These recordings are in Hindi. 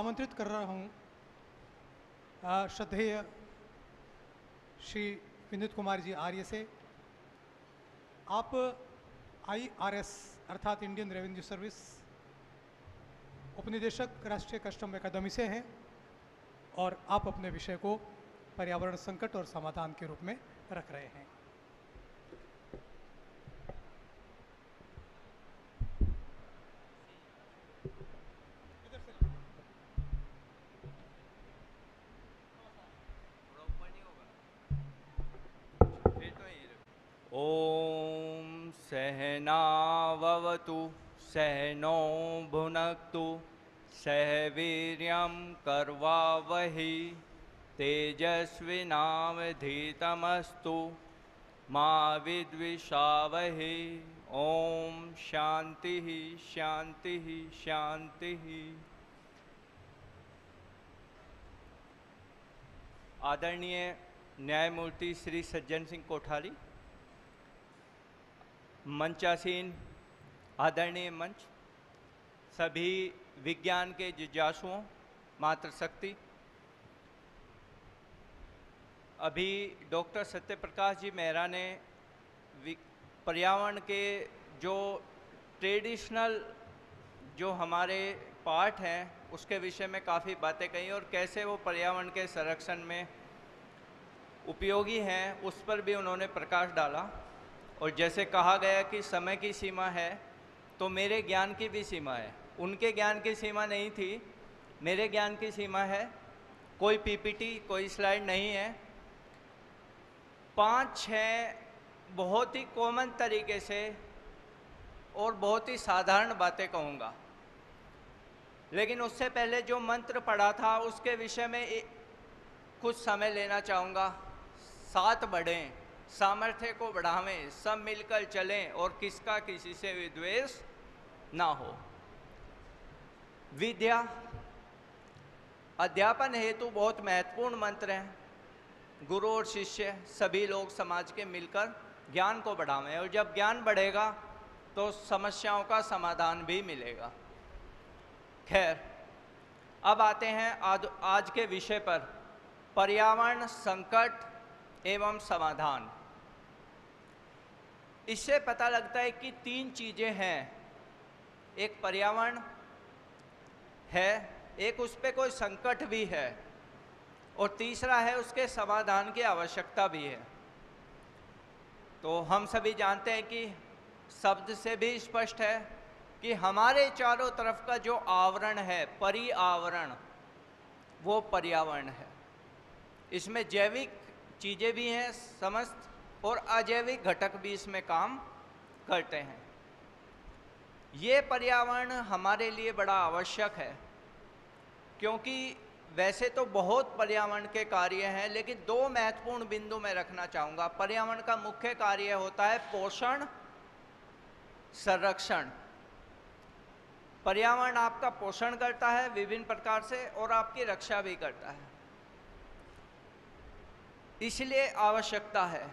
आमंत्रित कर रहा हूँ श्रद्धेय श्री विनित कुमार जी आर्य से आप आईआरएस अर्थात इंडियन रेवेन्यू सर्विस उपनिदेशक राष्ट्रीय कस्टम अकादमी से हैं और आप अपने विषय को पर्यावरण संकट और समाधान के रूप में रख रहे हैं ॐ सहनावतु सहनो भुनक्तु सह वीर्यं कर्वावहि तेजस्विनावधीतमस्तु मा विद्विषावहि ॐ शान्तिः शान्तिः शान्तिः आदरणीय न्यायमूर्ति श्री सज्जन सिंह कोठारी मंचासीन आदरणीय मंच सभी विज्ञान के जिज्ञासुओं मातृशक्ति अभी डॉक्टर सत्यप्रकाश जी मेहरा ने पर्यावरण के जो ट्रेडिशनल जो हमारे पार्ट हैं उसके विषय में काफ़ी बातें कही और कैसे वो पर्यावरण के संरक्षण में उपयोगी हैं उस पर भी उन्होंने प्रकाश डाला और जैसे कहा गया कि समय की सीमा है तो मेरे ज्ञान की भी सीमा है उनके ज्ञान की सीमा नहीं थी मेरे ज्ञान की सीमा है कोई पीपीटी कोई स्लाइड नहीं है पाँच छः बहुत ही कॉमन तरीके से और बहुत ही साधारण बातें कहूँगा लेकिन उससे पहले जो मंत्र पढ़ा था उसके विषय में कुछ समय लेना चाहूँगा सात बढ़ें सामर्थ्य को बढ़ावें सब मिलकर चलें और किसका किसी से विद्वेष ना हो विद्या अध्यापन हेतु बहुत महत्वपूर्ण मंत्र है गुरु और शिष्य सभी लोग समाज के मिलकर ज्ञान को बढ़ावें और जब ज्ञान बढ़ेगा तो समस्याओं का समाधान भी मिलेगा खैर अब आते हैं आज, आज के विषय पर पर्यावरण संकट एवं समाधान इससे पता लगता है कि तीन चीज़ें हैं एक पर्यावरण है एक उस पर कोई संकट भी है और तीसरा है उसके समाधान की आवश्यकता भी है तो हम सभी जानते हैं कि शब्द से भी स्पष्ट है कि हमारे चारों तरफ का जो आवरण है परिआवरण वो पर्यावरण है इसमें जैविक चीज़ें भी हैं समस्त और अजैविक घटक भी इसमें काम करते हैं ये पर्यावरण हमारे लिए बड़ा आवश्यक है क्योंकि वैसे तो बहुत पर्यावरण के कार्य हैं लेकिन दो महत्वपूर्ण बिंदु मैं रखना चाहूँगा पर्यावरण का मुख्य कार्य होता है पोषण संरक्षण पर्यावरण आपका पोषण करता है विभिन्न प्रकार से और आपकी रक्षा भी करता है इसलिए आवश्यकता है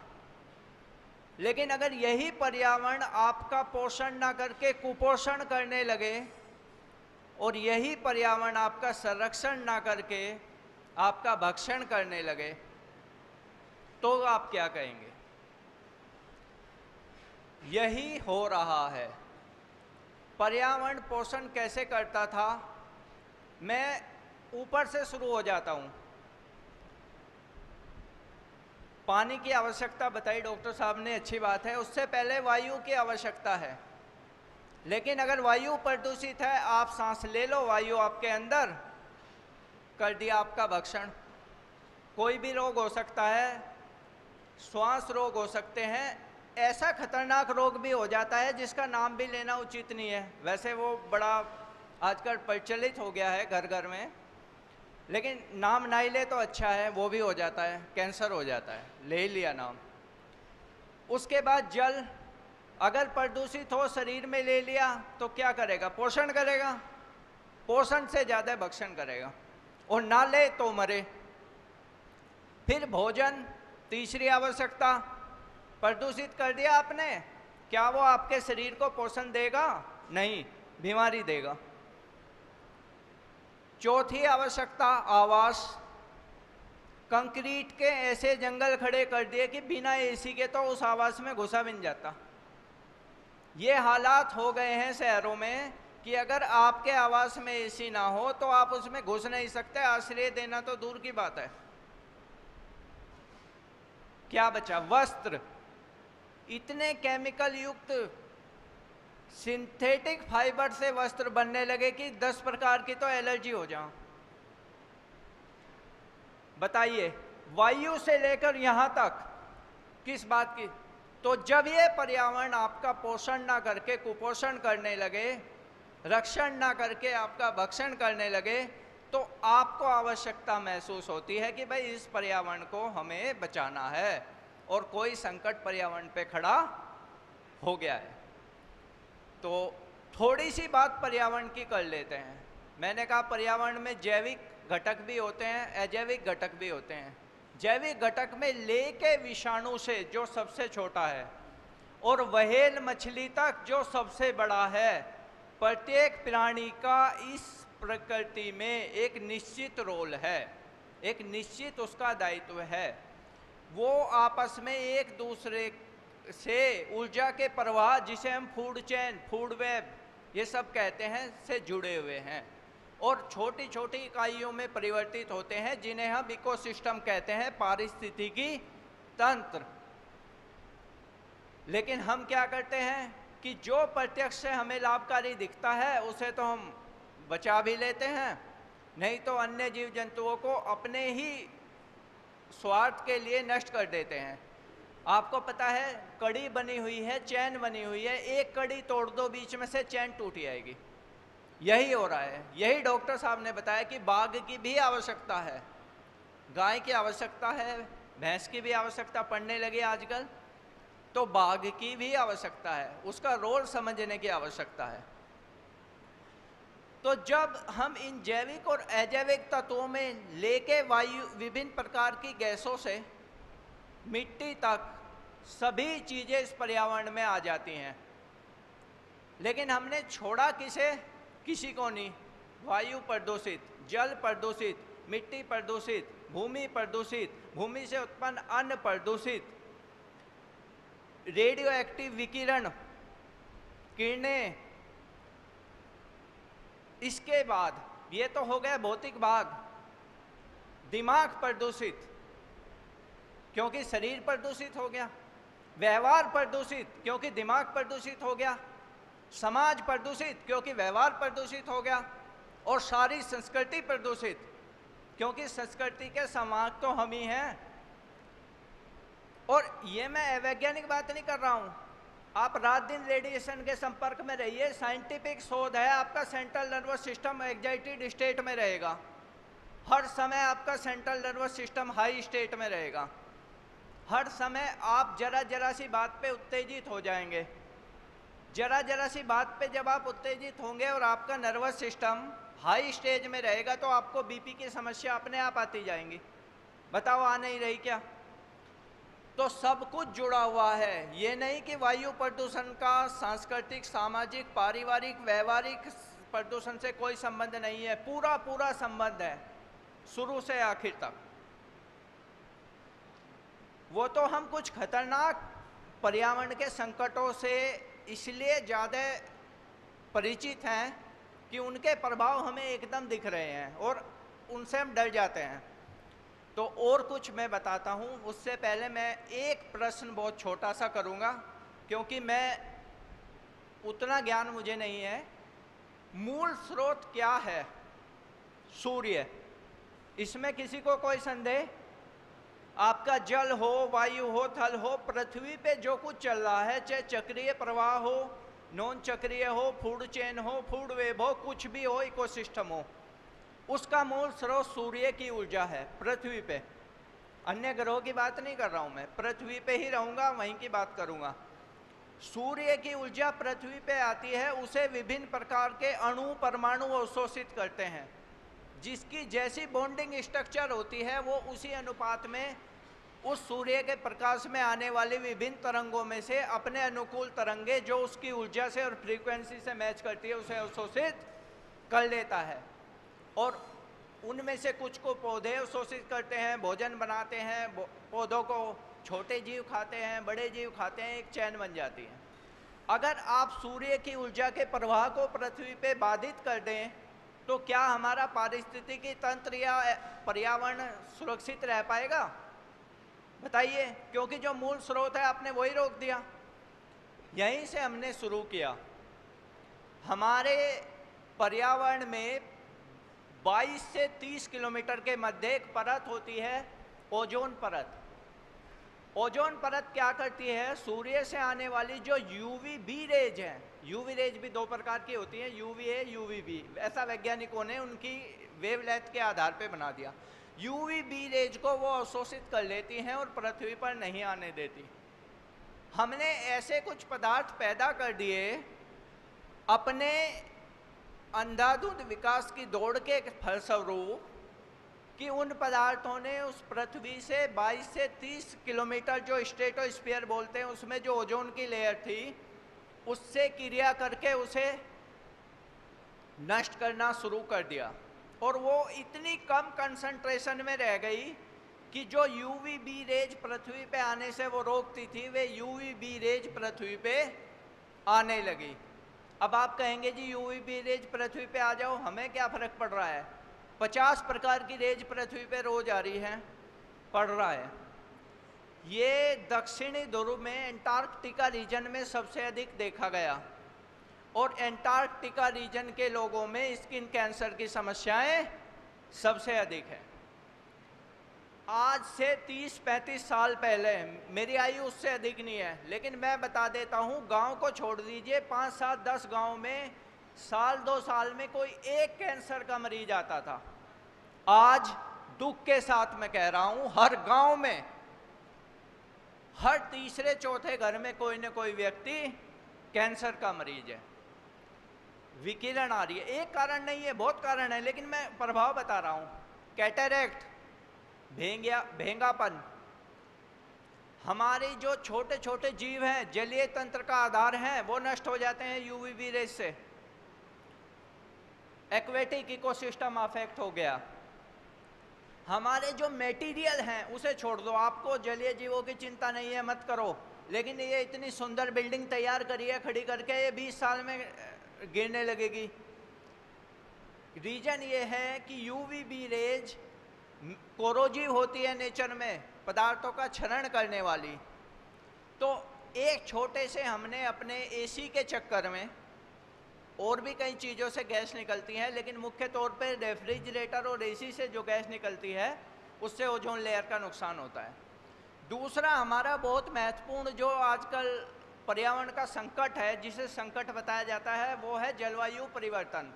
लेकिन अगर यही पर्यावरण आपका पोषण ना करके कुपोषण करने लगे और यही पर्यावरण आपका संरक्षण ना करके आपका भक्षण करने लगे तो आप क्या कहेंगे यही हो रहा है पर्यावरण पोषण कैसे करता था मैं ऊपर से शुरू हो जाता हूँ पानी की आवश्यकता बताई डॉक्टर साहब ने अच्छी बात है उससे पहले वायु की आवश्यकता है लेकिन अगर वायु प्रदूषित है आप सांस ले लो वायु आपके अंदर कर दिया आपका भक्षण कोई भी रोग हो सकता है श्वास रोग हो सकते हैं ऐसा खतरनाक रोग भी हो जाता है जिसका नाम भी लेना उचित नहीं है वैसे वो बड़ा आजकल प्रचलित हो गया है घर घर में लेकिन नाम ना ही ले तो अच्छा है वो भी हो जाता है कैंसर हो जाता है ले ही लिया नाम उसके बाद जल अगर प्रदूषित हो शरीर में ले लिया तो क्या करेगा पोषण करेगा पोषण से ज़्यादा भक्षण करेगा और ना ले तो मरे फिर भोजन तीसरी आवश्यकता प्रदूषित कर दिया आपने क्या वो आपके शरीर को पोषण देगा नहीं बीमारी देगा चौथी आवश्यकता आवास कंक्रीट के ऐसे जंगल खड़े कर दिए कि बिना एसी के तो उस आवास में घुसा भी नहीं जाता ये हालात हो गए हैं शहरों में कि अगर आपके आवास में एसी ना हो तो आप उसमें घुस नहीं सकते आश्रय देना तो दूर की बात है क्या बचा वस्त्र इतने केमिकल युक्त सिंथेटिक फाइबर से वस्त्र बनने लगे कि दस प्रकार की तो एलर्जी हो जाओ बताइए वायु से लेकर यहां तक किस बात की तो जब ये पर्यावरण आपका पोषण ना करके कुपोषण करने लगे रक्षण ना करके आपका भक्षण करने लगे तो आपको आवश्यकता महसूस होती है कि भाई इस पर्यावरण को हमें बचाना है और कोई संकट पर्यावरण पे खड़ा हो गया है तो थोड़ी सी बात पर्यावरण की कर लेते हैं मैंने कहा पर्यावरण में जैविक घटक भी होते हैं अजैविक घटक भी होते हैं जैविक घटक में ले के विषाणु से जो सबसे छोटा है और वहेल मछली तक जो सबसे बड़ा है प्रत्येक प्राणी का इस प्रकृति में एक निश्चित रोल है एक निश्चित उसका दायित्व है वो आपस में एक दूसरे से ऊर्जा के प्रवाह जिसे हम फूड चैन फूड वेब ये सब कहते हैं से जुड़े हुए हैं और छोटी छोटी इकाइयों में परिवर्तित होते हैं जिन्हें हम इकोसिस्टम कहते हैं पारिस्थितिकी तंत्र लेकिन हम क्या करते हैं कि जो प्रत्यक्ष से हमें लाभकारी दिखता है उसे तो हम बचा भी लेते हैं नहीं तो अन्य जीव जंतुओं को अपने ही स्वार्थ के लिए नष्ट कर देते हैं आपको पता है कड़ी बनी हुई है चैन बनी हुई है एक कड़ी तोड़ दो बीच में से चैन टूट जाएगी यही हो रहा है यही डॉक्टर साहब ने बताया कि बाघ की भी आवश्यकता है गाय की आवश्यकता है भैंस की भी आवश्यकता पड़ने लगी आजकल तो बाघ की भी आवश्यकता है उसका रोल समझने की आवश्यकता है तो जब हम इन जैविक और अजैविक तत्वों में लेके वायु विभिन्न प्रकार की गैसों से मिट्टी तक सभी चीज़ें इस पर्यावरण में आ जाती हैं लेकिन हमने छोड़ा किसे किसी को नहीं वायु प्रदूषित जल प्रदूषित मिट्टी प्रदूषित भूमि प्रदूषित भूमि से उत्पन्न अन्न प्रदूषित रेडियो एक्टिव विकिरण किरणें इसके बाद ये तो हो गया भौतिक भाग दिमाग प्रदूषित क्योंकि शरीर प्रदूषित हो गया व्यवहार प्रदूषित क्योंकि दिमाग प्रदूषित हो गया समाज प्रदूषित क्योंकि व्यवहार प्रदूषित हो गया और सारी संस्कृति प्रदूषित क्योंकि संस्कृति के समाज तो हम ही हैं और ये मैं अवैज्ञानिक बात नहीं कर रहा हूँ आप रात दिन रेडिएशन के संपर्क में रहिए साइंटिफिक शोध है आपका central nervous system excited state में रहेगा हर समय आपका central nervous system high state में रहेगा हर समय आप जरा जरा सी बात पे उत्तेजित हो जाएंगे जरा जरा सी बात पे जब आप उत्तेजित होंगे और आपका नर्वस सिस्टम हाई स्टेज में रहेगा तो आपको बीपी की समस्या अपने आप आती जाएंगी बताओ आ नहीं रही क्या तो सब कुछ जुड़ा हुआ है ये नहीं कि वायु प्रदूषण का सांस्कृतिक सामाजिक पारिवारिक व्यवहारिक प्रदूषण से कोई संबंध नहीं है पूरा पूरा संबंध है शुरू से आखिर तक वो तो हम कुछ खतरनाक पर्यावरण के संकटों से इसलिए ज़्यादा परिचित हैं कि उनके प्रभाव हमें एकदम दिख रहे हैं और उनसे हम डर जाते हैं तो और कुछ मैं बताता हूँ उससे पहले मैं एक प्रश्न बहुत छोटा सा करूँगा क्योंकि मैं उतना ज्ञान मुझे नहीं है मूल स्रोत क्या है सूर्य इसमें किसी को कोई संदेह आपका जल हो वायु हो थल हो पृथ्वी पे जो कुछ चल रहा है चाहे चक्रीय प्रवाह हो नॉन चक्रीय हो फूड चेन हो फूड वेब हो कुछ भी हो इकोसिस्टम हो उसका मूल स्रोत सूर्य की ऊर्जा है पृथ्वी पे अन्य ग्रहों की बात नहीं कर रहा हूँ मैं पृथ्वी पे ही रहूँगा वहीं की बात करूँगा सूर्य की ऊर्जा पृथ्वी पे आती है उसे विभिन्न प्रकार के अणु परमाणु अवशोषित करते हैं जिसकी जैसी बॉन्डिंग स्ट्रक्चर होती है वो उसी अनुपात में उस सूर्य के प्रकाश में आने वाली विभिन्न तरंगों में से अपने अनुकूल तरंगे जो उसकी ऊर्जा से और फ्रीक्वेंसी से मैच करती है उसे अवशोषित कर लेता है और उनमें से कुछ को पौधे अवशोषित करते हैं भोजन बनाते हैं पौधों को छोटे जीव खाते हैं बड़े जीव खाते हैं एक चैन बन जाती है अगर आप सूर्य की ऊर्जा के प्रवाह को पृथ्वी पर बाधित कर दें तो क्या हमारा पारिस्थितिकी तंत्र या पर्यावरण सुरक्षित रह पाएगा बताइए क्योंकि जो मूल स्रोत है आपने वही रोक दिया यहीं से हमने शुरू किया हमारे पर्यावरण में 22 से 30 किलोमीटर के मध्य एक परत होती है ओजोन परत ओजोन परत क्या करती है सूर्य से आने वाली जो यूवी बी रेज है यूवी रेज भी दो प्रकार की होती हैं यू वी बी ऐसा वैज्ञानिकों ने उनकी वेवलेंथ के आधार पर बना दिया यूवी बी रेज को वो अवशोषित कर लेती हैं और पृथ्वी पर नहीं आने देती हमने ऐसे कुछ पदार्थ पैदा कर दिए अपने अंधाधुंध विकास की दौड़ के फलस्वरूप कि उन पदार्थों ने उस पृथ्वी से 22 से 30 किलोमीटर जो स्टेटोस्फीयर बोलते हैं उसमें जो ओजोन की लेयर थी उससे क्रिया करके उसे नष्ट करना शुरू कर दिया और वो इतनी कम कंसंट्रेशन में रह गई कि जो यूवी बी रेज पृथ्वी पे आने से वो रोकती थी वे यूवी बी रेज पृथ्वी पे आने लगी अब आप कहेंगे जी यूवी बी रेज पृथ्वी पे आ जाओ हमें क्या फ़र्क पड़ रहा है पचास प्रकार की रेज पृथ्वी पे रोज आ रही है पड़ रहा है ये दक्षिणी ध्रुव में एंटार्कटिका रीजन में सबसे अधिक देखा गया और एंटार्कटिका रीजन के लोगों में स्किन कैंसर की समस्याएं सबसे अधिक है आज से 30-35 साल पहले मेरी आयु उससे अधिक नहीं है लेकिन मैं बता देता हूँ गांव को छोड़ दीजिए पाँच सात दस गांव में साल दो साल में कोई एक कैंसर का मरीज आता था आज दुख के साथ मैं कह रहा हूँ हर गांव में हर तीसरे चौथे घर में कोई ना कोई व्यक्ति कैंसर का मरीज है विकिरण आ रही है एक कारण नहीं है बहुत कारण है लेकिन मैं प्रभाव बता रहा हूं कैटरेक्ट भेंगिया भेंगापन हमारे जो छोटे छोटे जीव हैं जलीय तंत्र का आधार हैं वो नष्ट हो जाते हैं यूवी रेस से एक्वेटिक इकोसिस्टम अफेक्ट हो गया हमारे जो मेटीरियल हैं उसे छोड़ दो आपको जलीय जीवों की चिंता नहीं है मत करो लेकिन ये इतनी सुंदर बिल्डिंग तैयार करी है खड़ी करके ये बीस साल में गिरने लगेगी रीजन ये है कि बी रेज कोरोजिव होती है नेचर में पदार्थों का क्षरण करने वाली तो एक छोटे से हमने अपने एसी के चक्कर में और भी कई चीज़ों से गैस निकलती है लेकिन मुख्य तौर पर रेफ्रिजरेटर और ए से जो गैस निकलती है उससे ओजोन लेयर का नुकसान होता है दूसरा हमारा बहुत महत्वपूर्ण जो आजकल पर्यावरण का संकट है जिसे संकट बताया जाता है वो है जलवायु परिवर्तन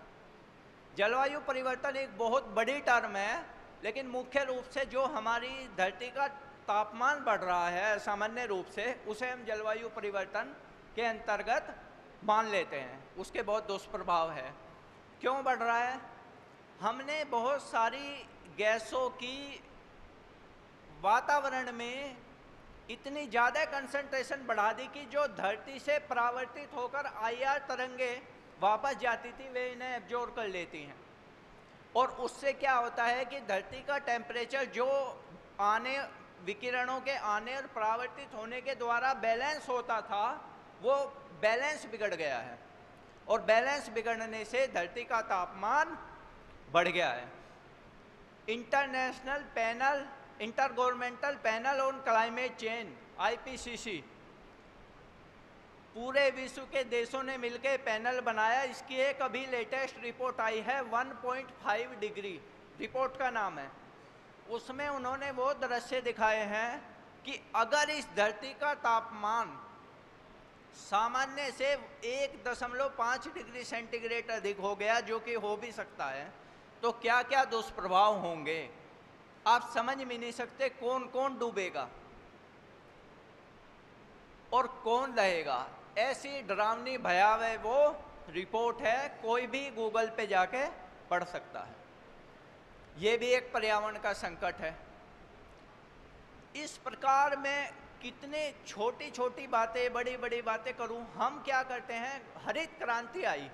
जलवायु परिवर्तन एक बहुत बड़ी टर्म है लेकिन मुख्य रूप से जो हमारी धरती का तापमान बढ़ रहा है सामान्य रूप से उसे हम जलवायु परिवर्तन के अंतर्गत मान लेते हैं उसके बहुत दुष्प्रभाव है क्यों बढ़ रहा है हमने बहुत सारी गैसों की वातावरण में इतनी ज़्यादा कंसंट्रेशन बढ़ा दी कि जो धरती से परावर्तित होकर आईआर तरंगे वापस जाती थी वे इन्हें एब्जोर्व कर लेती हैं और उससे क्या होता है कि धरती का टेम्परेचर जो आने विकिरणों के आने और परावर्तित होने के द्वारा बैलेंस होता था वो बैलेंस बिगड़ गया है और बैलेंस बिगड़ने से धरती का तापमान बढ़ गया है international panel intergovernmental panel on climate change IPCC पूरे विश्व के देशों ने मिलकर पैनल बनाया इसकी एक अभी लेटेस्ट रिपोर्ट आई है 1.5 डिग्री रिपोर्ट का नाम है उसमें उन्होंने वो दृश्य दिखाए हैं कि अगर इस धरती का तापमान सामान्य से एक दशमलव पाँच डिग्री सेंटीग्रेड अधिक हो गया जो कि हो भी सकता है तो क्या क्या दुष्प्रभाव होंगे आप समझ भी नहीं सकते कौन कौन डूबेगा और कौन रहेगा ऐसी डरावनी भयावह वो रिपोर्ट है कोई भी गूगल पे जाके पढ़ सकता है ये भी एक पर्यावरण का संकट है इस प्रकार में कितने छोटी छोटी बातें बड़ी बड़ी बातें करूं हम क्या करते हैं हरित क्रांति आई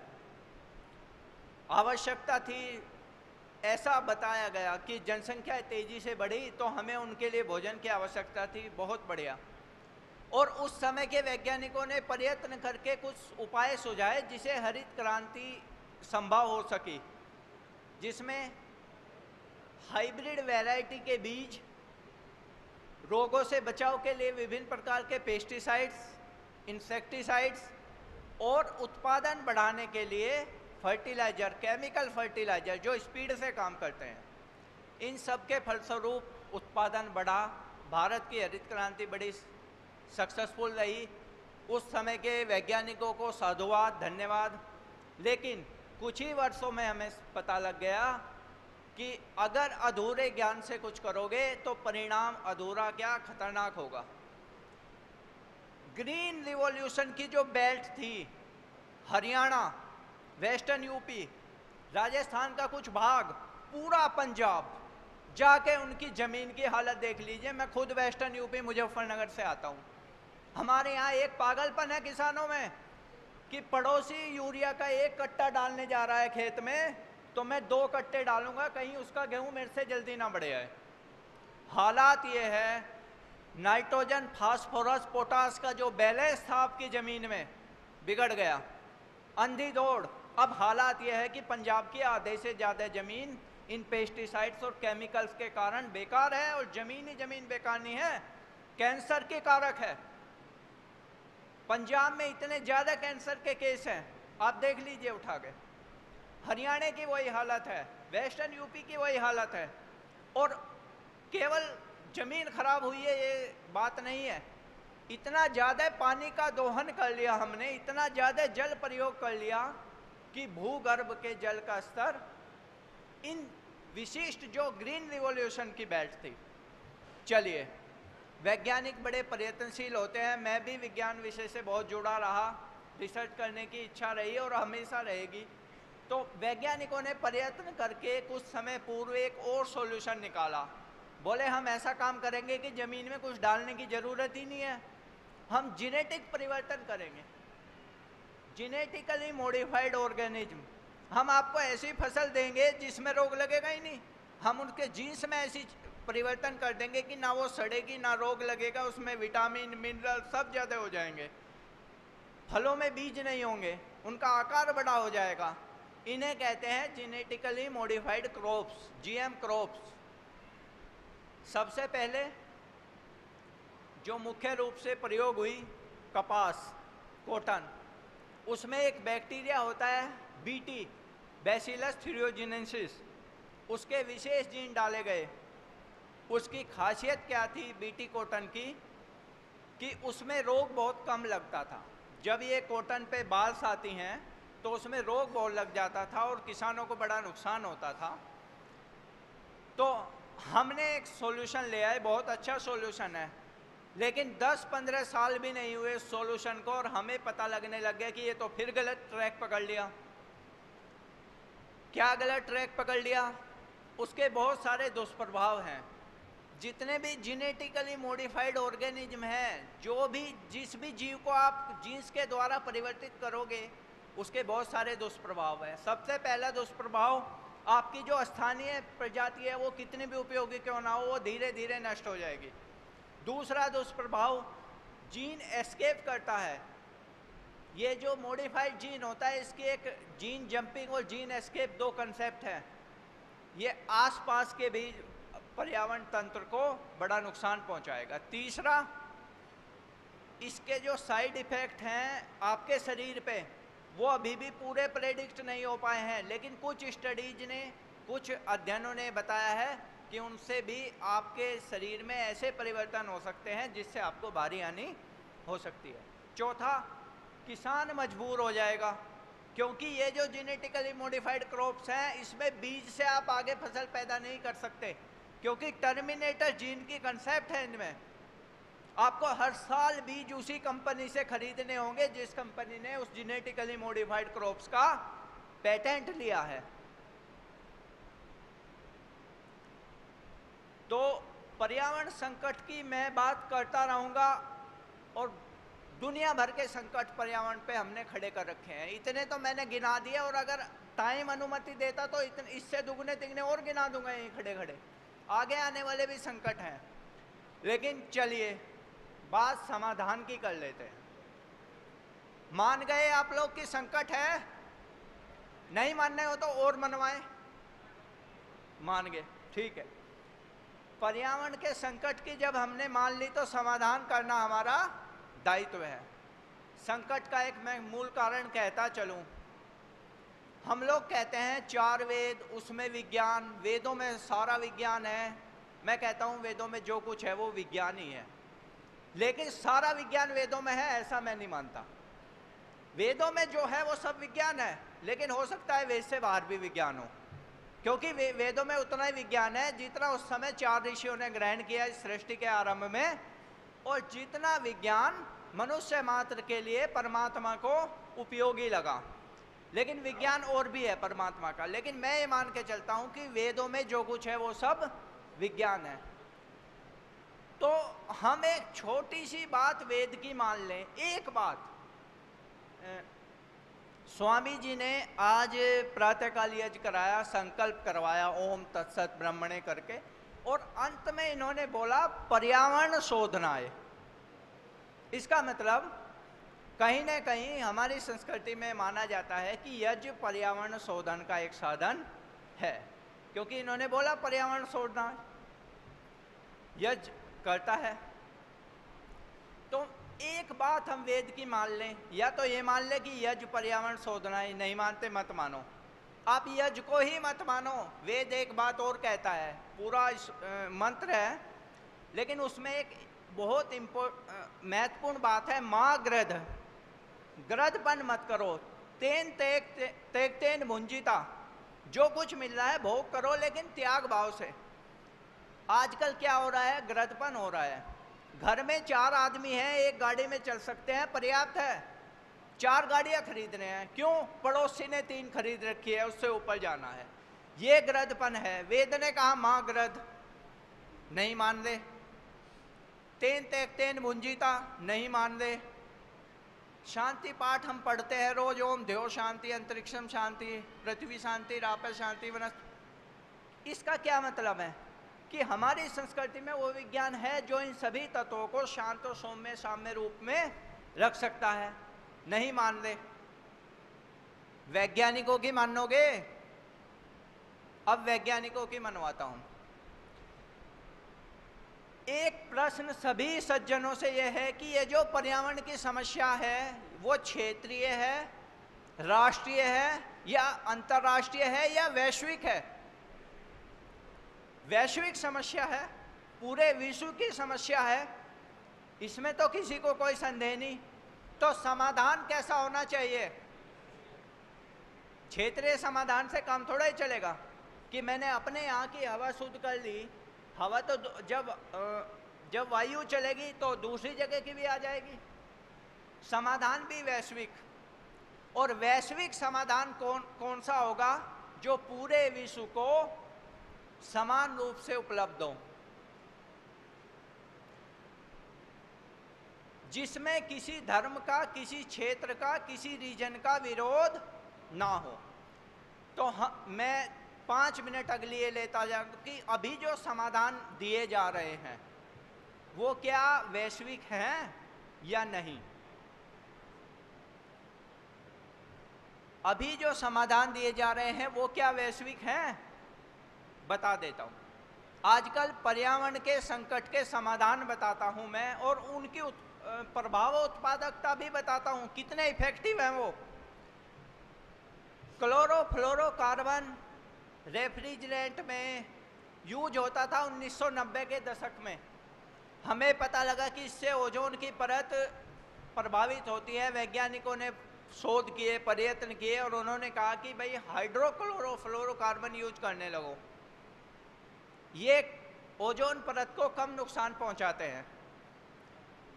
आवश्यकता थी ऐसा बताया गया कि जनसंख्या तेजी से बढ़ी तो हमें उनके लिए भोजन की आवश्यकता थी बहुत बढ़िया और उस समय के वैज्ञानिकों ने प्रयत्न करके कुछ उपाय सुझाए जिसे हरित क्रांति संभव हो सकी जिसमें हाइब्रिड वैरायटी के बीज रोगों से बचाव के लिए विभिन्न प्रकार के पेस्टिसाइड्स इंसेक्टिसाइड्स और उत्पादन बढ़ाने के लिए फर्टिलाइजर केमिकल फर्टिलाइजर जो स्पीड से काम करते हैं इन सब के फलस्वरूप उत्पादन बढ़ा भारत की हरित क्रांति बड़ी सक्सेसफुल रही उस समय के वैज्ञानिकों को साधुवाद धन्यवाद लेकिन कुछ ही वर्षों में हमें पता लग गया कि अगर अधूरे ज्ञान से कुछ करोगे तो परिणाम अधूरा क्या खतरनाक होगा ग्रीन रिवॉल्यूशन की जो बेल्ट थी हरियाणा वेस्टर्न यूपी राजस्थान का कुछ भाग पूरा पंजाब जाके उनकी ज़मीन की हालत देख लीजिए मैं खुद वेस्टर्न यूपी मुजफ्फरनगर से आता हूँ हमारे यहाँ एक पागलपन है किसानों में कि पड़ोसी यूरिया का एक कट्टा डालने जा रहा है खेत में तो मैं दो कट्टे डालूंगा कहीं उसका गेहूं मेरे से जल्दी ना बढ़ जाए हालात ये है नाइट्रोजन फास्फोरस पोटास का जो बैलेंस था आपकी ज़मीन में बिगड़ गया अंधी दौड़ अब हालात यह है कि पंजाब की आधे से ज़्यादा ज़मीन इन पेस्टिसाइड्स और केमिकल्स के कारण बेकार है और ज़मीन ही ज़मीन बेकार नहीं है कैंसर के कारक है पंजाब में इतने ज़्यादा कैंसर के केस हैं आप देख लीजिए उठा के हरियाणा की वही हालत है वेस्टर्न यूपी की वही हालत है और केवल ज़मीन खराब हुई है ये बात नहीं है इतना ज़्यादा पानी का दोहन कर लिया हमने इतना ज़्यादा जल प्रयोग कर लिया कि भूगर्भ के जल का स्तर इन विशिष्ट जो ग्रीन रिवॉल्यूशन की बेल्ट थी चलिए वैज्ञानिक बड़े प्रयत्नशील होते हैं मैं भी विज्ञान विषय से बहुत जुड़ा रहा रिसर्च करने की इच्छा रही और हमेशा रहेगी तो वैज्ञानिकों ने प्रयत्न करके कुछ समय पूर्व एक और सॉल्यूशन निकाला बोले हम ऐसा काम करेंगे कि ज़मीन में कुछ डालने की ज़रूरत ही नहीं है हम जीनेटिक परिवर्तन करेंगे जीनेटिकली मॉडिफाइड ऑर्गेनिज्म हम आपको ऐसी फसल देंगे जिसमें रोग लगेगा ही नहीं हम उनके जीन्स में ऐसी परिवर्तन कर देंगे कि ना वो सड़ेगी ना रोग लगेगा उसमें विटामिन मिनरल सब ज़्यादा हो जाएंगे फलों में बीज नहीं होंगे उनका आकार बड़ा हो जाएगा इन्हें कहते हैं genetically modified crops GM crops सबसे पहले जो मुख्य रूप से प्रयोग हुई कपास कॉटन उसमें एक बैक्टीरिया होता है बीटी बेसिलस थ्रियोजिनेसिस उसके विशेष जीन डाले गए उसकी खासियत क्या थी बीटी कॉटन की कि उसमें रोग बहुत कम लगता था जब ये कॉटन पे बाल्स आती हैं तो उसमें रोग बहुत लग जाता था और किसानों को बड़ा नुकसान होता था तो हमने एक सॉल्यूशन ले आए बहुत अच्छा सॉल्यूशन है लेकिन 10-15 साल भी नहीं हुए सॉल्यूशन को और हमें पता लगने लग गया कि ये तो फिर गलत ट्रैक पकड़ लिया क्या गलत ट्रैक पकड़ लिया उसके बहुत सारे दुष्प्रभाव हैं जितने भी जीनेटिकली मॉडिफाइड ऑर्गेनिज्म हैं जो भी जिस भी जीव को आप जीन्स के द्वारा परिवर्तित करोगे उसके बहुत सारे दुष्प्रभाव हैं सबसे पहला दुष्प्रभाव आपकी जो स्थानीय प्रजाति है वो कितनी भी उपयोगी क्यों ना हो वो धीरे धीरे नष्ट हो जाएगी दूसरा दुष्प्रभाव जीन एस्केप करता है ये जो मॉडिफाइड जीन होता है इसकी एक जीन जंपिंग और जीन एस्केप दो कंसेप्ट हैं ये आसपास के भी पर्यावरण तंत्र को बड़ा नुकसान पहुंचाएगा तीसरा इसके जो साइड इफ़ेक्ट हैं आपके शरीर पे वो अभी भी पूरे प्रेडिक्ट नहीं हो पाए हैं लेकिन कुछ स्टडीज ने कुछ अध्ययनों ने बताया है कि उनसे भी आपके शरीर में ऐसे परिवर्तन हो सकते हैं जिससे आपको भारी हानि हो सकती है चौथा किसान मजबूर हो जाएगा क्योंकि ये जो जेनेटिकली मॉडिफाइड क्रॉप्स हैं इसमें बीज से आप आगे फसल पैदा नहीं कर सकते क्योंकि टर्मिनेटर जीन की कंसेप्ट है इनमें आपको हर साल बीज उसी कंपनी से खरीदने होंगे जिस कंपनी ने उस जेनेटिकली मॉडिफाइड क्रॉप्स का पेटेंट लिया है तो पर्यावरण संकट की मैं बात करता रहूंगा और दुनिया भर के संकट पर्यावरण पे हमने खड़े कर रखे हैं इतने तो मैंने गिना दिए और अगर टाइम अनुमति देता तो इतने इससे दुगने तिगने और गिना दूंगा यहीं खड़े खड़े आगे आने वाले भी संकट हैं लेकिन चलिए बात समाधान की कर लेते हैं मान गए आप लोग की संकट है नहीं मानने हो तो और मनवाए मान गए ठीक है पर्यावरण के संकट की जब हमने मान ली तो समाधान करना हमारा दायित्व है संकट का एक मैं मूल कारण कहता चलूं हम लोग कहते हैं चार वेद उसमें विज्ञान वेदों में सारा विज्ञान है मैं कहता हूं वेदों में जो कुछ है वो विज्ञान ही है लेकिन सारा विज्ञान वेदों में है ऐसा मैं नहीं मानता वेदों में जो है वो सब विज्ञान है लेकिन हो सकता है वेद से बाहर भी विज्ञान हो क्योंकि वे, वेदों में उतना ही विज्ञान है जितना उस समय चार ऋषियों ने ग्रहण किया इस सृष्टि के आरंभ में और जितना विज्ञान मनुष्य मात्र के लिए परमात्मा को उपयोगी लगा लेकिन विज्ञान और भी है परमात्मा का लेकिन मैं ये मान के चलता हूँ कि वेदों में जो कुछ है वो सब विज्ञान है हम एक छोटी सी बात वेद की मान लें एक बात स्वामी जी ने आज प्रातःकाल यज्ञ कराया संकल्प करवाया ओम तत्सत ब्रह्मणे करके और अंत में इन्होंने बोला पर्यावरण शोधना है इसका मतलब कहीं ना कहीं हमारी संस्कृति में माना जाता है कि यज्ञ पर्यावरण शोधन का एक साधन है क्योंकि इन्होंने बोला पर्यावरण शोधना यज्ञ करता है एक बात हम वेद की मान लें या तो ये मान लें कि यज पर्यावरण शोधना है नहीं मानते मत मानो आप यज को ही मत मानो वेद एक बात और कहता है पूरा मंत्र है लेकिन उसमें एक बहुत महत्वपूर्ण बात है माँ ग्रध ग्रधपन मत करो तेन तेग ते, तेग तेन भुंजिता जो कुछ मिल रहा है भोग करो लेकिन त्याग भाव से आजकल क्या हो रहा है ग्रधपन हो रहा है घर में चार आदमी हैं एक गाड़ी में चल सकते हैं पर्याप्त है चार गाड़ियां खरीद रहे हैं क्यों पड़ोसी ने तीन खरीद रखी है उससे ऊपर जाना है ये ग्रदपन है वेद ने कहा मां ग्रद नहीं मान दे तेन तेक तेन मुंजीता नहीं मान दे शांति पाठ हम पढ़ते हैं रोज ओम देव शांति अंतरिक्षम शांति पृथ्वी शांति रापल शांति वनस्त इसका क्या मतलब है कि हमारी संस्कृति में वो विज्ञान है जो इन सभी तत्वों को शांत और सौम्य साम्य रूप में रख सकता है नहीं मान ले वैज्ञानिकों की मानोगे अब वैज्ञानिकों की मनवाता हूं एक प्रश्न सभी सज्जनों से यह है कि यह जो पर्यावरण की समस्या है वो क्षेत्रीय है राष्ट्रीय है या अंतर्राष्ट्रीय है या वैश्विक है वैश्विक समस्या है पूरे विश्व की समस्या है इसमें तो किसी को कोई संदेह नहीं तो समाधान कैसा होना चाहिए क्षेत्रीय समाधान से काम थोड़ा ही चलेगा कि मैंने अपने यहाँ की हवा शुद्ध कर ली हवा तो जब जब वायु चलेगी तो दूसरी जगह की भी आ जाएगी समाधान भी वैश्विक और वैश्विक समाधान कौन कौन सा होगा जो पूरे विश्व को समान रूप से उपलब्ध हों जिसमें किसी धर्म का किसी क्षेत्र का किसी रीजन का विरोध ना हो तो हम, मैं पाँच मिनट अगले लेता जा कि अभी जो समाधान दिए जा रहे हैं वो क्या वैश्विक हैं या नहीं अभी जो समाधान दिए जा रहे हैं वो क्या वैश्विक हैं बता देता हूँ आजकल पर्यावरण के संकट के समाधान बताता हूँ मैं और उनकी उत, प्रभाव उत्पादकता भी बताता हूँ कितने इफेक्टिव हैं वो क्लोरो क्लोरोफ्लोरोकार्बन रेफ्रिजरेंट में यूज होता था 1990 के दशक में हमें पता लगा कि इससे ओजोन की परत प्रभावित होती है वैज्ञानिकों ने शोध किए प्रयत्न किए और उन्होंने कहा कि भाई हाइड्रोक्लोरोफ्लोरोकार्बन यूज करने लगो ये ओजोन परत को कम नुकसान पहुंचाते हैं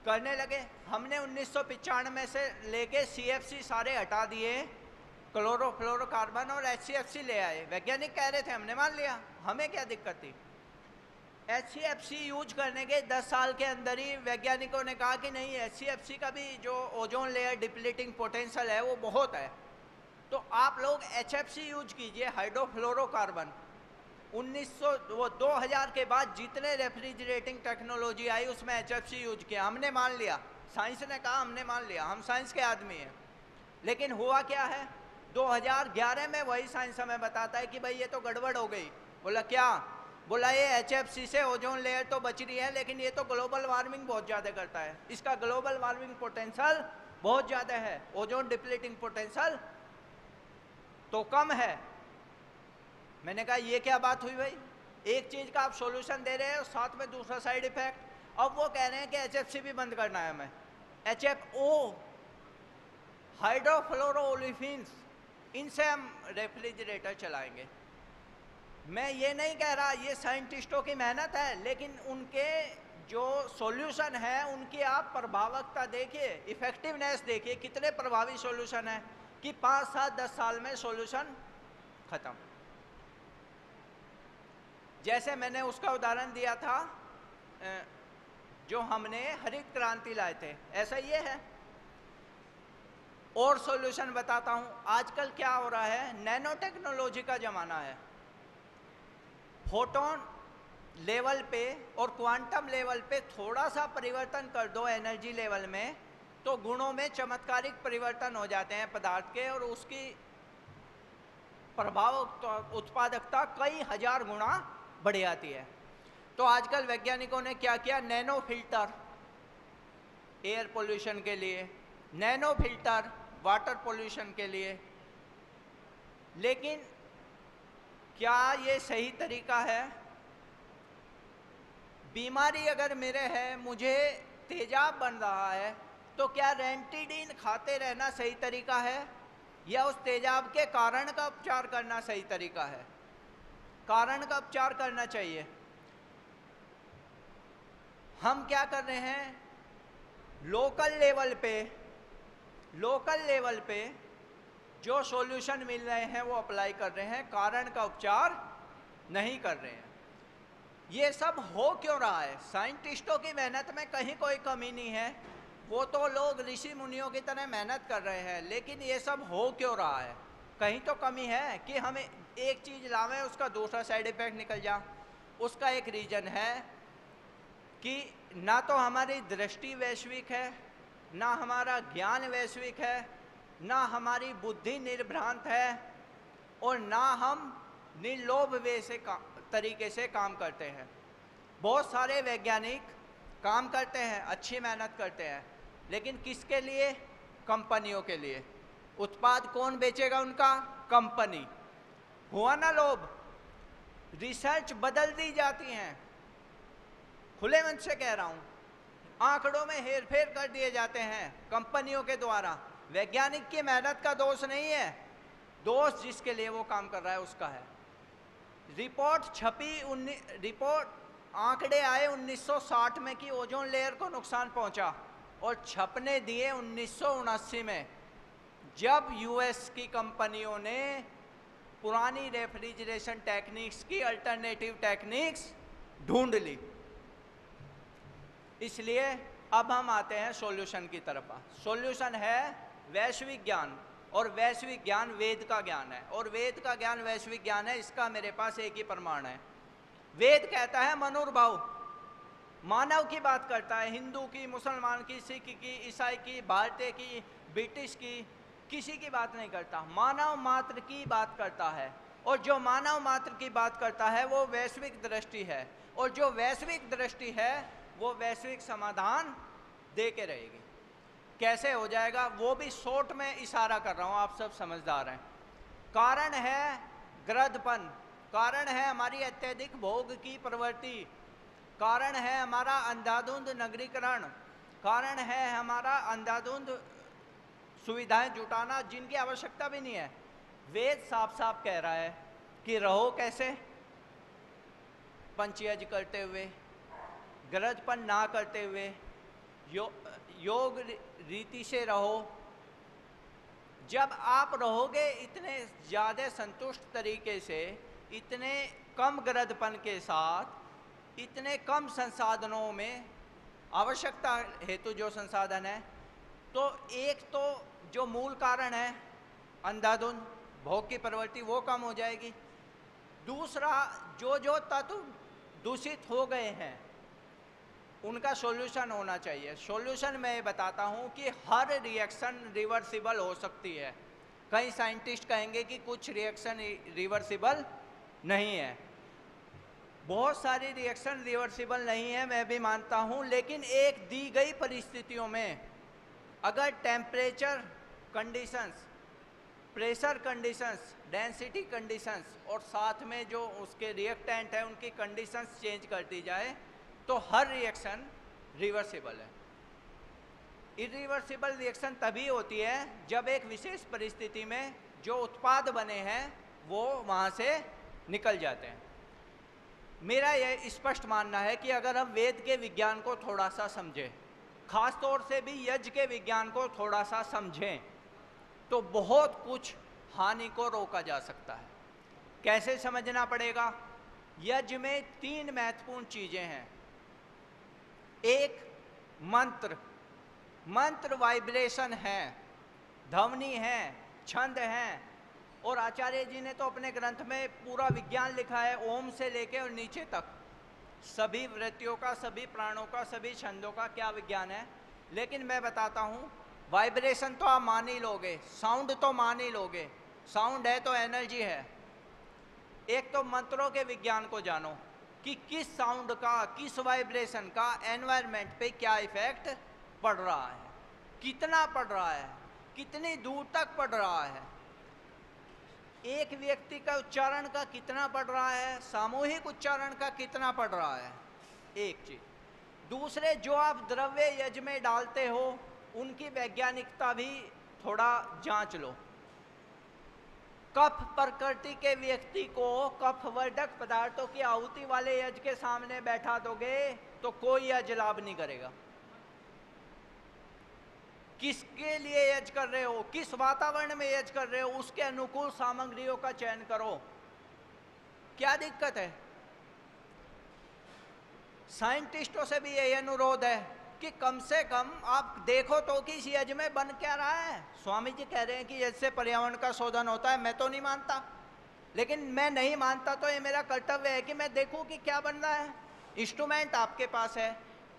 करने लगे हमने उन्नीस में से लेके सी सारे हटा दिए क्लोरोफ्लोरोकार्बन और एच ले आए वैज्ञानिक कह रहे थे हमने मान लिया हमें क्या दिक्कत थी एच यूज करने के 10 साल के अंदर ही वैज्ञानिकों ने कहा कि नहीं एच का भी जो ओजोन लेयर डिप्लीटिंग पोटेंशियल है वो बहुत है तो आप लोग एच यूज कीजिए हाइड्रोफ्लोरोकार्बन उन्नीस वो 2000 के बाद जितने रेफ्रिजरेटिंग टेक्नोलॉजी आई उसमें एच एफ यूज किया हमने मान लिया साइंस ने कहा हमने मान लिया हम साइंस के आदमी हैं लेकिन हुआ क्या है 2011 में वही साइंस हमें बताता है कि भाई ये तो गड़बड़ हो गई बोला क्या बोला ये एच से ओजोन लेयर तो बच रही है लेकिन ये तो ग्लोबल वार्मिंग बहुत ज़्यादा करता है इसका ग्लोबल वार्मिंग पोटेंशल बहुत ज़्यादा है ओजोन डिप्लीटिंग पोटेंशल तो कम है मैंने कहा ये क्या बात हुई भाई एक चीज़ का आप सॉल्यूशन दे रहे हैं और साथ में दूसरा साइड इफेक्ट अब वो कह रहे हैं कि एच भी बंद करना है हमें एच एफ ओ हाइड्रोफ्लोरोलिफिन्स इनसे हम रेफ्रिजरेटर चलाएंगे मैं ये नहीं कह रहा ये साइंटिस्टों की मेहनत है लेकिन उनके जो सॉल्यूशन है उनकी आप प्रभावकता देखिए इफेक्टिवनेस देखिए कितने प्रभावी सॉल्यूशन है कि पाँच सात दस साल में सॉल्यूशन ख़त्म जैसे मैंने उसका उदाहरण दिया था जो हमने हरित क्रांति लाए थे ऐसा ये है और सॉल्यूशन बताता हूँ आजकल क्या हो रहा है नैनो टेक्नोलॉजी का ज़माना है फोटोन लेवल पे और क्वांटम लेवल पे थोड़ा सा परिवर्तन कर दो एनर्जी लेवल में तो गुणों में चमत्कारिक परिवर्तन हो जाते हैं पदार्थ के और उसकी प्रभाव उत्पादकता कई हजार गुणा बढ़ जाती है तो आजकल वैज्ञानिकों ने क्या किया नैनो फिल्टर एयर पोल्यूशन के लिए नैनो फिल्टर वाटर पोल्यूशन के लिए लेकिन क्या ये सही तरीका है बीमारी अगर मेरे है मुझे तेजाब बन रहा है तो क्या रेंटीडीन खाते रहना सही तरीका है या उस तेजाब के कारण का उपचार करना सही तरीका है कारण का उपचार करना चाहिए हम क्या कर रहे हैं लोकल लेवल पे लोकल लेवल पे जो सॉल्यूशन मिल रहे हैं वो अप्लाई कर रहे हैं कारण का उपचार नहीं कर रहे हैं ये सब हो क्यों रहा है साइंटिस्टों की मेहनत में कहीं कोई कमी नहीं है वो तो लोग ऋषि मुनियों की तरह मेहनत कर रहे हैं लेकिन ये सब हो क्यों रहा है कहीं तो कमी है कि हमें एक चीज़ लावें उसका दूसरा साइड इफ़ेक्ट निकल जा उसका एक रीज़न है कि ना तो हमारी दृष्टि वैश्विक है ना हमारा ज्ञान वैश्विक है ना हमारी बुद्धि निर्भ्रांत है और ना हम निर्लोभ वे से तरीके से काम करते हैं बहुत सारे वैज्ञानिक काम करते हैं अच्छी मेहनत करते हैं लेकिन किसके लिए कंपनियों के लिए उत्पाद कौन बेचेगा उनका कंपनी हुआ ना लोभ रिसर्च बदल दी जाती हैं खुले मन से कह रहा हूँ आंकड़ों में हेर फेर कर दिए जाते हैं कंपनियों के द्वारा वैज्ञानिक की मेहनत का दोष नहीं है दोष जिसके लिए वो काम कर रहा है उसका है रिपोर्ट छपी उन्नी रिपोर्ट आंकड़े आए 1960 में कि ओजोन लेयर को नुकसान पहुंचा और छपने दिए उन्नीस में जब यूएस की कंपनियों ने पुरानी रेफ्रिजरेशन टेक्निक्स की अल्टरनेटिव टेक्निक्स ढूंढ ली इसलिए अब हम आते हैं सॉल्यूशन की तरफ सॉल्यूशन है वैश्विक ज्ञान और वैश्विक ज्ञान वेद का ज्ञान है और वेद का ज्ञान वैश्विक ज्ञान है इसका मेरे पास एक ही प्रमाण है वेद कहता है मनोर्भाव मानव की बात करता है हिंदू की मुसलमान की सिख की ईसाई की भारतीय की ब्रिटिश की किसी की बात नहीं करता मानव मात्र की बात करता है और जो मानव मात्र की बात करता है वो वैश्विक दृष्टि है और जो वैश्विक दृष्टि है वो वैश्विक समाधान दे के रहेगी कैसे हो जाएगा वो भी शॉर्ट में इशारा कर रहा हूँ आप सब समझदार हैं कारण है ग्रधपन कारण है हमारी अत्यधिक भोग की प्रवृत्ति कारण है हमारा अंधाधुंध नगरीकरण कारण है हमारा अंधाधुंध सुविधाएं जुटाना जिनकी आवश्यकता भी नहीं है वेद साफ साफ कह रहा है कि रहो कैसे पंचयज करते हुए गरजपन ना करते हुए यो, योग रीति से रहो जब आप रहोगे इतने ज़्यादा संतुष्ट तरीके से इतने कम गरजपन के साथ इतने कम संसाधनों में आवश्यकता हेतु जो संसाधन है तो एक तो जो मूल कारण है अंधाधुंध भोग की प्रवृत्ति वो कम हो जाएगी दूसरा जो जो तत्व दूषित हो गए हैं उनका सॉल्यूशन होना चाहिए सॉल्यूशन मैं बताता हूँ कि हर रिएक्शन रिवर्सिबल हो सकती है कई साइंटिस्ट कहेंगे कि कुछ रिएक्शन रिवर्सिबल नहीं है बहुत सारी रिएक्शन रिवर्सिबल नहीं है मैं भी मानता हूँ लेकिन एक दी गई परिस्थितियों में अगर temperature conditions pressure conditions density conditions और साथ में जो उसके रिएक्टेंट हैं उनकी कंडीशंस चेंज कर दी जाए तो हर रिएक्शन रिवर्सिबल है इरिवर्सिबल रिएक्शन तभी होती है जब एक विशेष परिस्थिति में जो उत्पाद बने हैं वो वहाँ से निकल जाते हैं मेरा यह स्पष्ट मानना है कि अगर हम वेद के विज्ञान को थोड़ा सा समझें खासतौर से भी यज्ञ के विज्ञान को थोड़ा सा समझें तो बहुत कुछ हानि को रोका जा सकता है कैसे समझना पड़ेगा यज्ञ में तीन महत्वपूर्ण चीजें हैं एक मंत्र मंत्र वाइब्रेशन है ध्वनि है छंद है और आचार्य जी ने तो अपने ग्रंथ में पूरा विज्ञान लिखा है ओम से लेकर और नीचे तक सभी वृत्तियों का सभी प्राणों का सभी छंदों का क्या विज्ञान है लेकिन मैं बताता हूँ वाइब्रेशन तो आप मान ही लोगे साउंड तो मान ही लोगे साउंड है तो एनर्जी है एक तो मंत्रों के विज्ञान को जानो कि किस साउंड का किस वाइब्रेशन का एनवायरनमेंट पे क्या इफेक्ट पड़ रहा है कितना पड़ रहा है कितनी दूर तक पड़ रहा है एक व्यक्ति का उच्चारण का कितना पड़ रहा है सामूहिक उच्चारण का कितना पड़ रहा है एक चीज दूसरे जो आप द्रव्य यज में डालते हो उनकी वैज्ञानिकता भी थोड़ा जांच लो कफ प्रकृति के व्यक्ति को कफ वर्धक पदार्थों की आहुति वाले यज के सामने बैठा दोगे तो कोई यज लाभ नहीं करेगा किसके लिए यज कर रहे हो किस वातावरण में यज कर रहे हो उसके अनुकूल सामग्रियों का चयन करो क्या दिक्कत है साइंटिस्टों से भी यही अनुरोध है कि कम से कम आप देखो तो कि इस यज्ञ में बन क्या रहा है स्वामी जी कह रहे हैं कि यज्ञ से पर्यावरण का शोधन होता है मैं तो नहीं मानता लेकिन मैं नहीं मानता तो ये मेरा कर्तव्य है कि मैं देखूँ कि क्या बन रहा है इंस्ट्रूमेंट आपके पास है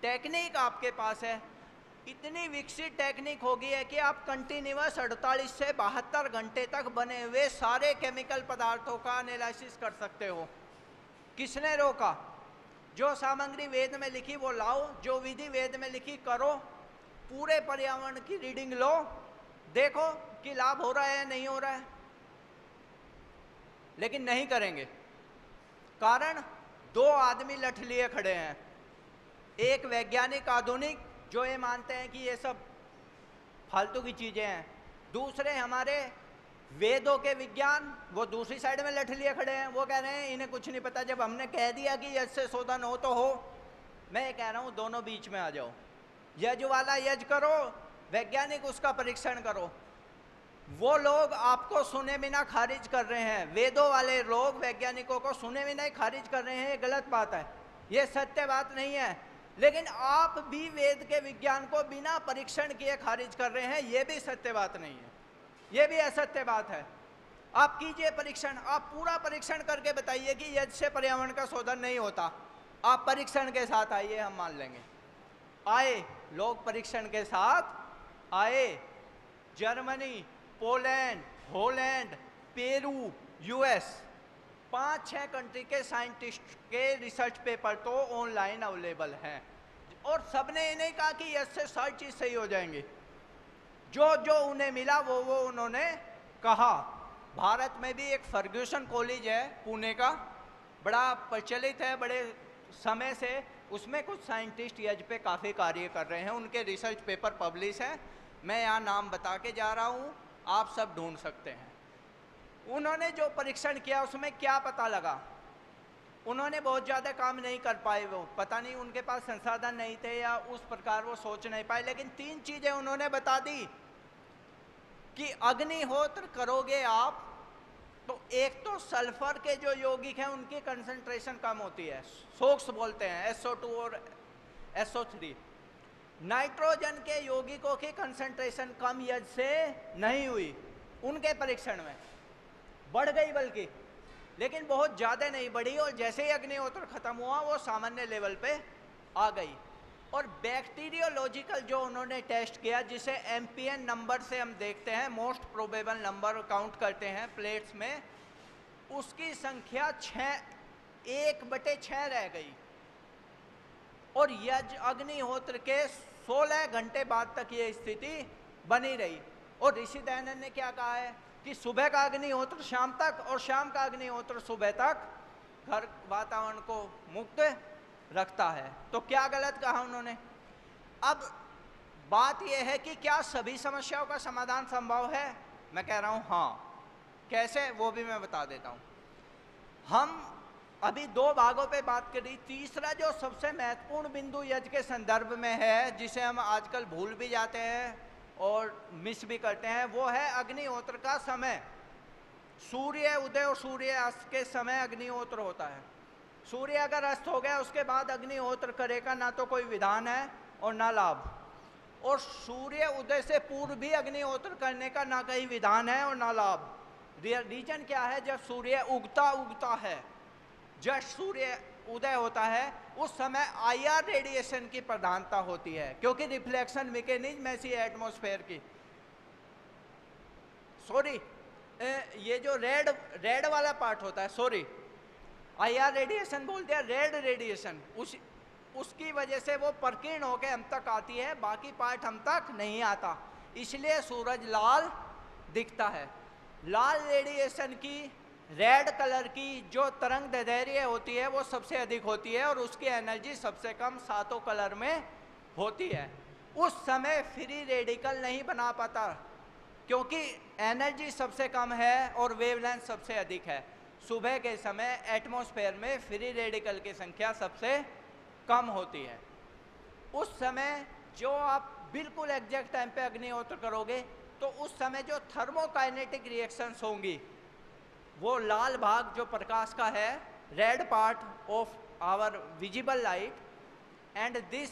टेक्निक आपके पास है इतनी विकसित टेक्निक होगी है कि आप कंटिन्यूस अड़तालीस से बहत्तर घंटे तक बने हुए सारे केमिकल पदार्थों का एनालिसिस कर सकते हो किसने रोका जो सामग्री वेद में लिखी वो लाओ जो विधि वेद में लिखी करो पूरे पर्यावरण की रीडिंग लो देखो कि लाभ हो रहा है या नहीं हो रहा है लेकिन नहीं करेंगे कारण दो आदमी लठ लिए खड़े हैं एक वैज्ञानिक आधुनिक जो ये मानते हैं कि ये सब फालतू की चीज़ें हैं दूसरे हमारे वेदों के विज्ञान वो दूसरी साइड में लठ लिए खड़े हैं वो कह रहे हैं इन्हें कुछ नहीं पता जब हमने कह दिया कि यज से शोधन हो तो हो मैं ये कह रहा हूँ दोनों बीच में आ जाओ यज वाला यज करो वैज्ञानिक उसका परीक्षण करो वो लोग आपको सुने बिना खारिज कर रहे हैं वेदों वाले लोग वैज्ञानिकों को सुने बिना ही खारिज कर रहे हैं ये गलत बात है ये सत्य बात नहीं है लेकिन आप भी वेद के विज्ञान को बिना परीक्षण किए खारिज कर रहे हैं ये भी सत्य बात नहीं है ये भी असत्य बात है आप कीजिए परीक्षण आप पूरा परीक्षण करके बताइए कि यज्ञ से पर्यावरण का शोधन नहीं होता आप परीक्षण के साथ आइए हम मान लेंगे आए लोग परीक्षण के साथ आए Germany Poland Holland Peru US पांच छह कंट्री के साइंटिस्ट के रिसर्च पेपर तो ऑनलाइन अवेलेबल हैं और सबने इन्हें कहा कि यज्ञ से सारी चीज़ सही हो जाएंगी जो जो उन्हें मिला वो वो उन्होंने कहा भारत में भी एक फर्ग्यूसन कॉलेज है पुणे का बड़ा प्रचलित है बड़े समय से उसमें कुछ साइंटिस्ट यज पे काफ़ी कार्य कर रहे हैं उनके रिसर्च पेपर पब्लिश हैं मैं यहाँ नाम बता के जा रहा हूँ आप सब ढूंढ सकते हैं उन्होंने जो परीक्षण किया उसमें क्या पता लगा उन्होंने बहुत ज़्यादा काम नहीं कर पाए वो पता नहीं उनके पास संसाधन नहीं थे या उस प्रकार वो सोच नहीं पाए लेकिन तीन चीज़ें उन्होंने बता दी कि अग्निहोत्र करोगे आप तो एक तो सल्फर के जो यौगिक हैं उनकी कंसंट्रेशन कम होती है सोक्स बोलते हैं एसओ टू और एसओ थ्री नाइट्रोजन के यौगिकों की कंसंट्रेशन कम यज से नहीं हुई उनके परीक्षण में बढ़ गई बल्कि लेकिन बहुत ज़्यादा नहीं बढ़ी और जैसे ही अग्निहोत्र खत्म हुआ वो सामान्य लेवल पे आ गई और बैक्टीरियोलॉजिकल जो उन्होंने टेस्ट किया जिसे एम नंबर से हम देखते हैं मोस्ट प्रोबेबल नंबर काउंट करते हैं प्लेट्स में उसकी संख्या छः एक बटे छः रह गई और यज अग्निहोत्र के 16 घंटे बाद तक ये स्थिति बनी रही और ऋषि दयानंद ने क्या कहा है कि सुबह का अग्निहोत्र शाम तक और शाम का अग्निहोत्र सुबह तक घर वातावरण को मुक्त रखता है तो क्या गलत कहा उन्होंने अब बात यह है कि क्या सभी समस्याओं का समाधान संभव है मैं कह रहा हूं हाँ कैसे वो भी मैं बता देता हूं हम अभी दो भागों पे बात करी तीसरा जो सबसे महत्वपूर्ण बिंदु यज के संदर्भ में है जिसे हम आजकल भूल भी जाते हैं और मिस भी करते हैं वो है अग्निहोत्र का समय सूर्य उदय और सूर्य अस्त के समय अग्निहोत्र होता है सूर्य अगर अस्त हो गया उसके बाद अग्निहोत्र करेगा ना तो कोई विधान है और ना लाभ और सूर्य उदय से पूर्व भी अग्निहोत्र करने का ना कहीं विधान है और ना लाभ रीजन क्या है जब सूर्य उगता उगता है जब सूर्य उदय होता है उस समय आईआर रेडिएशन की प्रधानता होती है क्योंकि रिफ्लेक्शन मैकेनिज्म ऐसी एटमोस्फेयर की सॉरी ये जो रेड रेड वाला पार्ट होता है सॉरी आईआर रेडिएशन बोलते हैं रेड रेडिएशन उस उसकी वजह से वो प्रकीर्ण होकर हम तक आती है बाकी पार्ट हम तक नहीं आता इसलिए सूरज लाल दिखता है लाल रेडिएशन की रेड कलर की जो तरंग दधैर्य होती है वो सबसे अधिक होती है और उसकी एनर्जी सबसे कम सातों कलर में होती है उस समय फ्री रेडिकल नहीं बना पाता क्योंकि एनर्जी सबसे कम है और वेवलेंथ सबसे अधिक है सुबह के समय एटमॉस्फेयर में फ्री रेडिकल की संख्या सबसे कम होती है उस समय जो आप बिल्कुल एग्जैक्ट टाइम पे अग्निहोत्र करोगे तो उस समय जो थर्मोकाइनेटिक रिएक्शंस होंगी वो लाल भाग जो प्रकाश का है red part of our visible light and this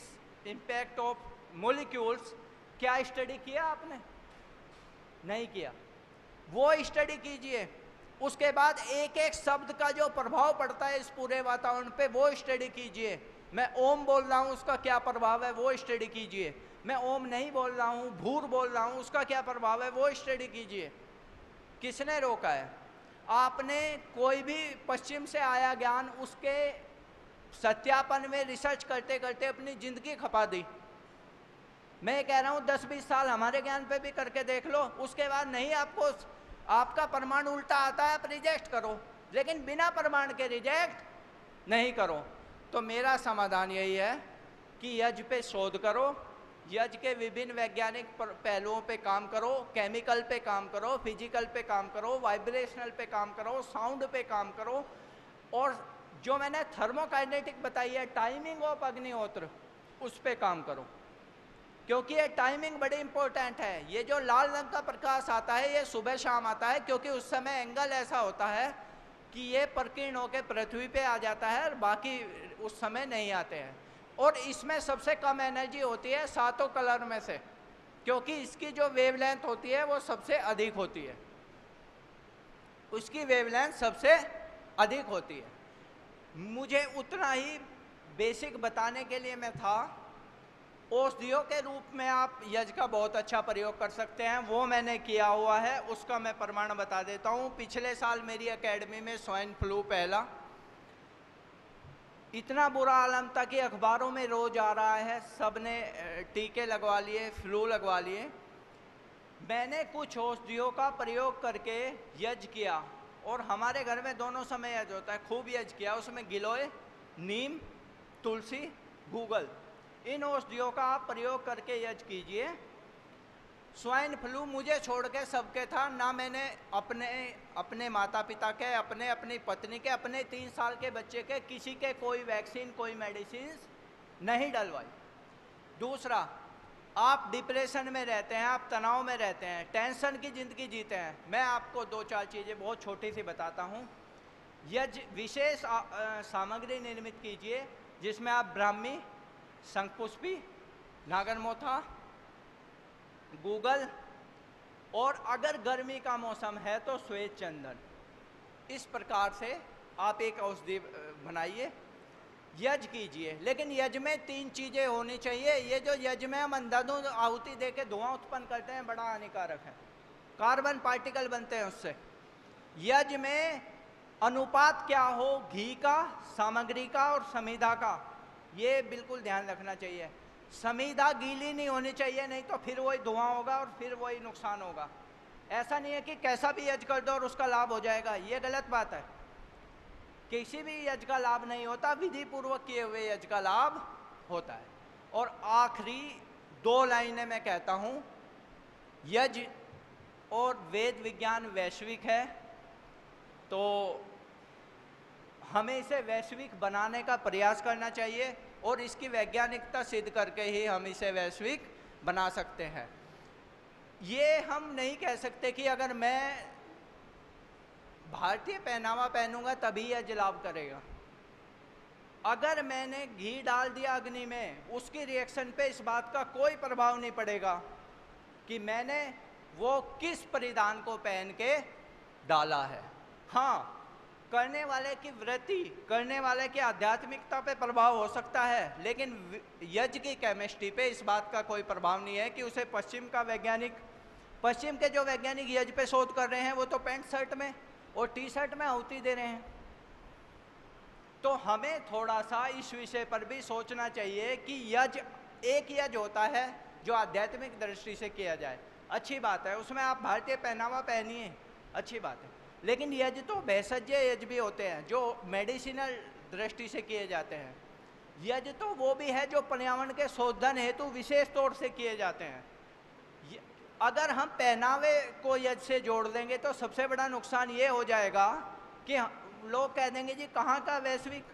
impact of molecules क्या स्टडी किया आपने नहीं किया वो स्टडी कीजिए उसके बाद एक एक शब्द का जो प्रभाव पड़ता है इस पूरे वातावरण पे वो स्टडी कीजिए मैं ओम बोल रहा हूँ उसका क्या प्रभाव है वो स्टडी कीजिए मैं ओम नहीं बोल रहा हूँ भूर बोल रहा हूँ उसका क्या प्रभाव है वो स्टडी कीजिए किसने रोका है आपने कोई भी पश्चिम से आया ज्ञान उसके सत्यापन में रिसर्च करते करते अपनी ज़िंदगी खपा दी मैं कह रहा हूँ दस बीस साल हमारे ज्ञान पे भी करके देख लो उसके बाद नहीं आपको आपका प्रमाण उल्टा आता है आप रिजेक्ट करो लेकिन बिना प्रमाण के रिजेक्ट नहीं करो तो मेरा समाधान यही है कि यज पे शोध करो यज के विभिन्न वैज्ञानिक पहलुओं पे काम करो केमिकल पे काम करो फिजिकल पे काम करो वाइब्रेशनल पे काम करो साउंड पे काम करो और जो मैंने थर्मोकाइनेटिक बताई है टाइमिंग ऑफ अग्निहोत्र उस पर काम करो क्योंकि ये टाइमिंग बड़ी इंपॉर्टेंट है ये जो लाल रंग का प्रकाश आता है ये सुबह शाम आता है क्योंकि उस समय एंगल ऐसा होता है कि ये प्रकीर्ण होकर पृथ्वी पे आ जाता है और बाकी उस समय नहीं आते हैं और इसमें सबसे कम एनर्जी होती है सातों कलर में से क्योंकि इसकी जो वेवलेंथ होती है वो सबसे अधिक होती है उसकी वेवलेंथ सबसे अधिक होती है मुझे उतना ही बेसिक बताने के लिए मैं था औषधियों के रूप में आप यज का बहुत अच्छा प्रयोग कर सकते हैं वो मैंने किया हुआ है उसका मैं प्रमाण बता देता हूँ पिछले साल मेरी एकेडमी में स्वाइन फ्लू पहला इतना बुरा आलम था कि अखबारों में रोज आ रहा है सब ने टीके लगवा लिए फ्लू लगवा लिए मैंने कुछ औषधियों का प्रयोग करके यज किया और हमारे घर में दोनों समय यज होता है खूब यज किया उसमें गिलोय नीम तुलसी गूगल इन औषधियों का आप प्रयोग करके यज कीजिए स्वाइन फ्लू मुझे छोड़ के सबके था ना मैंने अपने अपने माता पिता के अपने अपनी पत्नी के अपने तीन साल के बच्चे के किसी के कोई वैक्सीन कोई मेडिसिन नहीं डलवाई दूसरा आप डिप्रेशन में रहते हैं आप तनाव में रहते हैं टेंशन की ज़िंदगी जीते हैं मैं आपको दो चार चीज़ें बहुत छोटी सी बताता हूँ यज विशेष सामग्री निर्मित कीजिए जिसमें आप ब्राह्मी शंखपुष्पी नागर मोथा गूगल और अगर गर्मी का मौसम है तो श्वेत चंदन इस प्रकार से आप एक औषधि बनाइए यज कीजिए लेकिन यज में तीन चीज़ें होनी चाहिए ये जो यज में हम अंधाधुं आहुति दे के धुआं उत्पन्न करते हैं बड़ा हानिकारक है कार्बन पार्टिकल बनते हैं उससे यज में अनुपात क्या हो घी का सामग्री का और समिधा का ये बिल्कुल ध्यान रखना चाहिए समीदा गीली नहीं होनी चाहिए नहीं तो फिर वही धुआं होगा और फिर वही नुकसान होगा ऐसा नहीं है कि कैसा भी यज कर दो और उसका लाभ हो जाएगा ये गलत बात है किसी भी यज का लाभ नहीं होता विधि पूर्वक किए हुए यज का लाभ होता है और आखिरी दो लाइनें मैं कहता हूँ यज और वेद विज्ञान वैश्विक है तो हमें इसे वैश्विक बनाने का प्रयास करना चाहिए और इसकी वैज्ञानिकता सिद्ध करके ही हम इसे वैश्विक बना सकते हैं ये हम नहीं कह सकते कि अगर मैं भारतीय पहनावा पहनूंगा तभी यह जलाव करेगा अगर मैंने घी डाल दिया अग्नि में उसकी रिएक्शन पे इस बात का कोई प्रभाव नहीं पड़ेगा कि मैंने वो किस परिधान को पहन के डाला है हाँ करने वाले की वृत्ति करने वाले की आध्यात्मिकता पे प्रभाव हो सकता है लेकिन यज्ञ की केमिस्ट्री पे इस बात का कोई प्रभाव नहीं है कि उसे पश्चिम का वैज्ञानिक पश्चिम के जो वैज्ञानिक यज्ञ पे शोध कर रहे हैं वो तो पैंट शर्ट में और टी शर्ट में आहुति दे रहे हैं तो हमें थोड़ा सा इस विषय पर भी सोचना चाहिए कि यज एक यज होता है जो आध्यात्मिक दृष्टि से किया जाए अच्छी बात है उसमें आप भारतीय पहनावा पहनिए अच्छी बात है लेकिन यज तो भेषज्य यज्ञ भी होते हैं जो मेडिसिनल दृष्टि से किए जाते हैं यज तो वो भी है जो पर्यावरण के शोधन हेतु विशेष तौर से किए जाते हैं अगर हम पहनावे को यज से जोड़ देंगे तो सबसे बड़ा नुकसान ये हो जाएगा कि लोग कह देंगे जी कहाँ का वैश्विक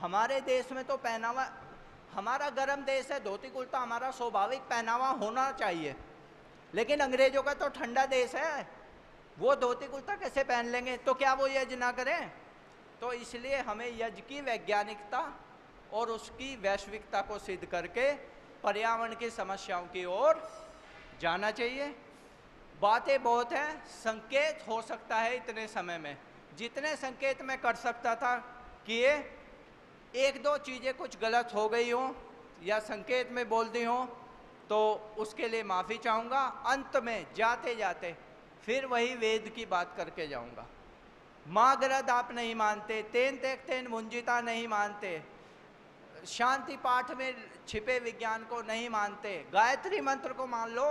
हमारे देश में तो पहनावा हमारा गर्म देश है धोती कुर्ता हमारा स्वाभाविक पहनावा होना चाहिए लेकिन अंग्रेजों का तो ठंडा देश है वो धोती कुर्ता कैसे पहन लेंगे तो क्या वो यज ना करें तो इसलिए हमें यज की वैज्ञानिकता और उसकी वैश्विकता को सिद्ध करके पर्यावरण की समस्याओं की ओर जाना चाहिए बातें बहुत हैं संकेत हो सकता है इतने समय में जितने संकेत मैं कर सकता था किए एक दो चीज़ें कुछ गलत हो गई हों या संकेत में बोल दी हों तो उसके लिए माफ़ी चाहूँगा अंत में जाते जाते फिर वही वेद की बात करके जाऊंगा माँ ग्रद आप नहीं मानते तेन तेक तेन मुंजिता नहीं मानते शांति पाठ में छिपे विज्ञान को नहीं मानते गायत्री मंत्र को मान लो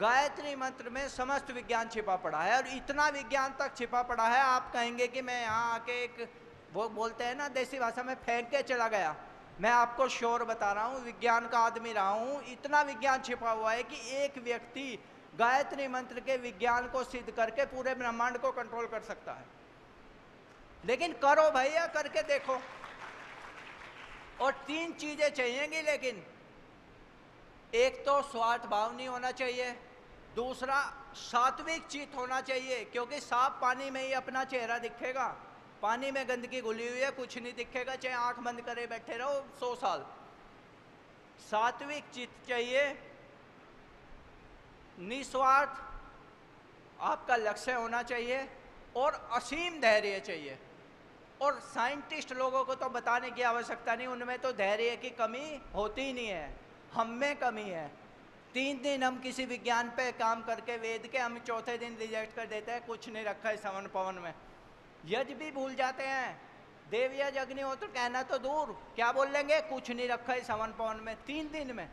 गायत्री मंत्र में समस्त विज्ञान छिपा पड़ा है और इतना विज्ञान तक छिपा पड़ा है आप कहेंगे कि मैं यहाँ आके एक वो बोलते हैं ना देसी भाषा में फेंक के चला गया मैं आपको शोर बता रहा हूँ विज्ञान का आदमी रहा हूँ इतना विज्ञान छिपा हुआ है कि एक व्यक्ति गायत्री मंत्र के विज्ञान को सिद्ध करके पूरे ब्रह्मांड को कंट्रोल कर सकता है लेकिन करो भैया करके देखो और तीन चीजें चाहिएगी लेकिन एक तो स्वार्थ भाव नहीं होना चाहिए दूसरा सात्विक चित होना चाहिए क्योंकि साफ पानी में ही अपना चेहरा दिखेगा पानी में गंदगी घुली हुई है कुछ नहीं दिखेगा चाहे आंख बंद करे बैठे रहो सौ साल सात्विक चित चाहिए निस्वार्थ आपका लक्ष्य होना चाहिए और असीम धैर्य चाहिए और साइंटिस्ट लोगों को तो बताने की आवश्यकता नहीं उनमें तो धैर्य की कमी होती ही नहीं है हम में कमी है तीन दिन हम किसी विज्ञान पे काम करके वेद के हम चौथे दिन रिजेक्ट कर देते हैं कुछ नहीं रखा है सवन पवन में यज भी भूल जाते हैं देव यज अग्निहोत्र कहना तो दूर क्या बोल लेंगे कुछ नहीं रखा है सवन पवन में तीन दिन में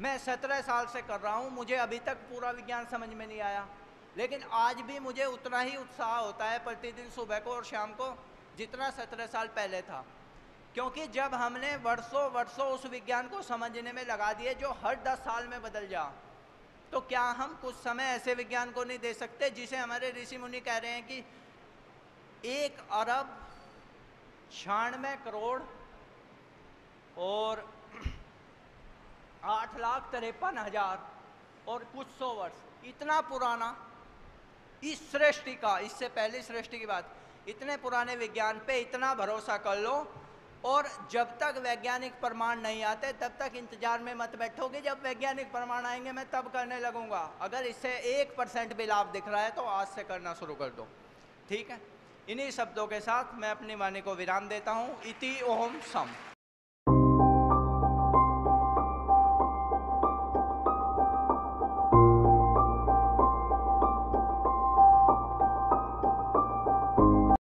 मैं सत्रह साल से कर रहा हूँ मुझे अभी तक पूरा विज्ञान समझ में नहीं आया लेकिन आज भी मुझे उतना ही उत्साह होता है प्रतिदिन सुबह को और शाम को जितना सत्रह साल पहले था क्योंकि जब हमने वर्षों वर्षों उस विज्ञान को समझने में लगा दिए जो हर दस साल में बदल जा तो क्या हम कुछ समय ऐसे विज्ञान को नहीं दे सकते जिसे हमारे ऋषि मुनि कह रहे हैं कि एक अरब छियानवे करोड़ और आठ लाख तिरपन हजार और कुछ सौ वर्ष इतना पुराना इस सृष्टि का इससे पहले सृष्टि की बात इतने पुराने विज्ञान पे इतना भरोसा कर लो और जब तक वैज्ञानिक प्रमाण नहीं आते तब तक इंतजार में मत बैठोगे जब वैज्ञानिक प्रमाण आएंगे मैं तब करने लगूंगा अगर इससे एक परसेंट भी लाभ दिख रहा है तो आज से करना शुरू कर दो ठीक है इन्हीं शब्दों के साथ मैं अपनी वाणी को विराम देता हूँ इति ओम सम